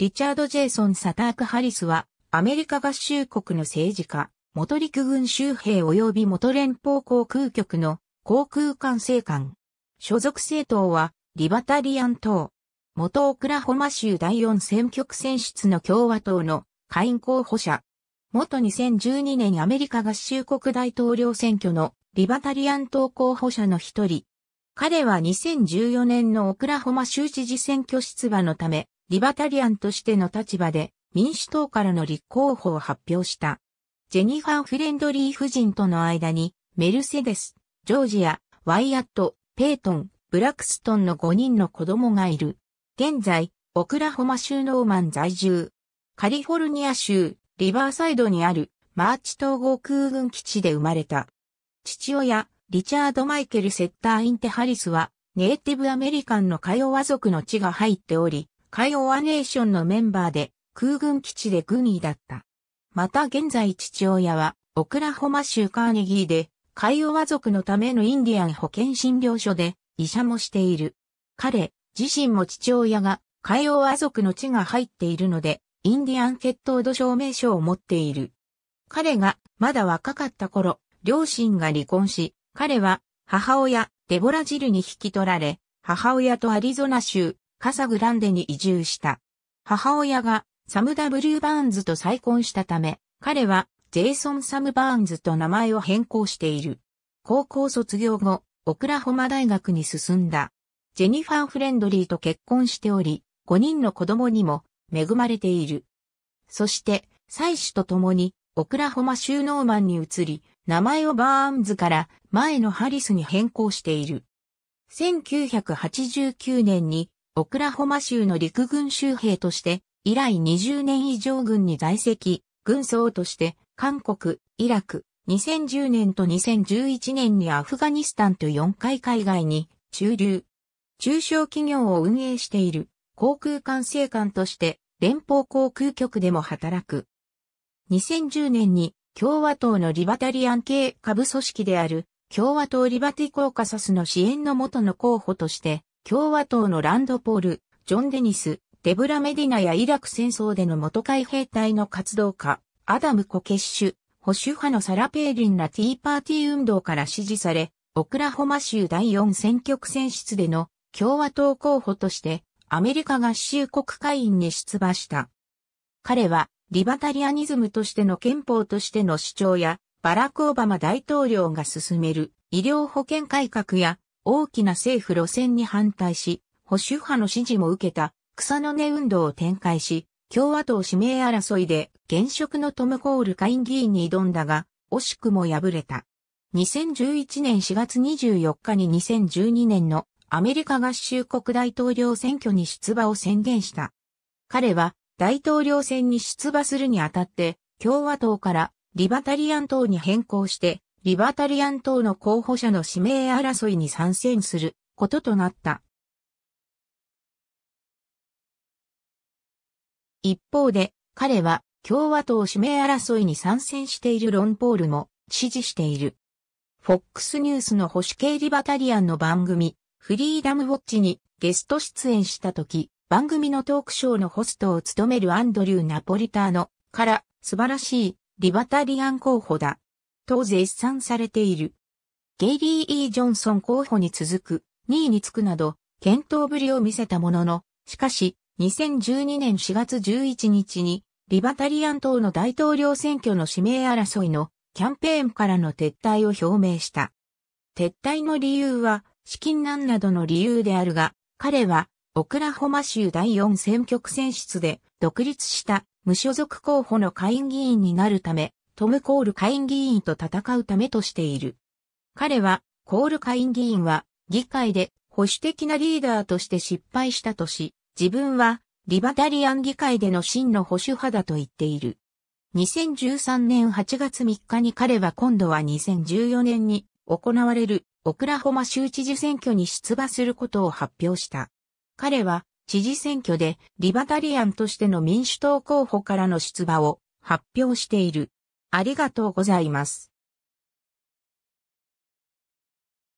リチャード・ジェイソン・サターク・ハリスは、アメリカ合衆国の政治家、元陸軍州兵及び元連邦航空局の航空管制官。所属政党は、リバタリアン党。元オクラホマ州第4選挙区選出の共和党の会員候補者。元2012年アメリカ合衆国大統領選挙のリバタリアン党候補者の一人。彼は2014年のオクラホマ州知事選挙出馬のため、リバタリアンとしての立場で民主党からの立候補を発表した。ジェニファー・フレンドリー夫人との間に、メルセデス、ジョージア、ワイアット、ペイトン、ブラクストンの5人の子供がいる。現在、オクラホマ州ノーマン在住。カリフォルニア州、リバーサイドにある、マーチ統合空軍基地で生まれた。父親、リチャード・マイケル・セッター・インテ・ハリスは、ネイティブアメリカンのカヨワ族の地が入っており、カイオワネーションのメンバーで空軍基地で軍医だった。また現在父親はオクラホマ州カーネギーでカイオワ族のためのインディアン保健診療所で医者もしている。彼自身も父親がカイオワ族の血が入っているのでインディアン血統度証明書を持っている。彼がまだ若かった頃、両親が離婚し、彼は母親デボラ・ジルに引き取られ、母親とアリゾナ州、カサグランデに移住した。母親がサム・ W・ バーンズと再婚したため、彼はジェイソン・サム・バーンズと名前を変更している。高校卒業後、オクラホマ大学に進んだ。ジェニファー・フレンドリーと結婚しており、5人の子供にも恵まれている。そして、妻子と共に、オクラホマ州ノーマンに移り、名前をバーンズから前のハリスに変更している。1989年にオクラホマ州の陸軍州兵として、以来20年以上軍に在籍、軍曹として、韓国、イラク、2010年と2011年にアフガニスタンと4回海外に駐留。中小企業を運営している航空管制官として連邦航空局でも働く。2010年に共和党のリバタリアン系下部組織である共和党リバティコーカサスの支援の元の候補として共和党のランドポール、ジョン・デニス、デブラ・メディナやイラク戦争での元海兵隊の活動家、アダム・コケッシュ、保守派のサラ・ペーリンらティーパーティー運動から支持され、オクラホマ州第4選挙区選出での共和党候補としてアメリカ合衆国会員に出馬した。彼はリバタリアニズムとしての憲法としての主張やバラク・オバマ大統領が進める医療保険改革や大きな政府路線に反対し、保守派の支持も受けた草の根運動を展開し、共和党指名争いで現職のトム・コール下院議員に挑んだが、惜しくも敗れた。2011年4月24日に2012年のアメリカ合衆国大統領選挙に出馬を宣言した。彼は大統領選に出馬するにあたって共和党からリバタリアン党に変更してリバタリアン党の候補者の指名争いに参戦することとなった。一方で、彼は共和党指名争いに参戦しているロンポールも支持している。FOX ニュースの保守系リバタリアンの番組、フリーダムウォッチにゲスト出演した時、番組のトークショーのホストを務めるアンドリュー・ナポリターノから素晴らしいリバタリアン候補だ。と絶賛されている。ゲイリー・イー・ジョンソン候補に続く2位につくなど、検討ぶりを見せたものの、しかし、2012年4月11日に、リバタリアン党の大統領選挙の指名争いのキャンペーンからの撤退を表明した。撤退の理由は、資金難などの理由であるが、彼は、オクラホマ州第4選挙区選出で独立した無所属候補の下院議員になるため、トム・コール下院議員と戦うためとしている。彼は、コール下院議員は、議会で保守的なリーダーとして失敗したとし、自分は、リバタリアン議会での真の保守派だと言っている。2013年8月3日に彼は今度は2014年に行われるオクラホマ州知事選挙に出馬することを発表した。彼は知事選挙でリバタリアンとしての民主党候補からの出馬を発表している。ありがとうございます。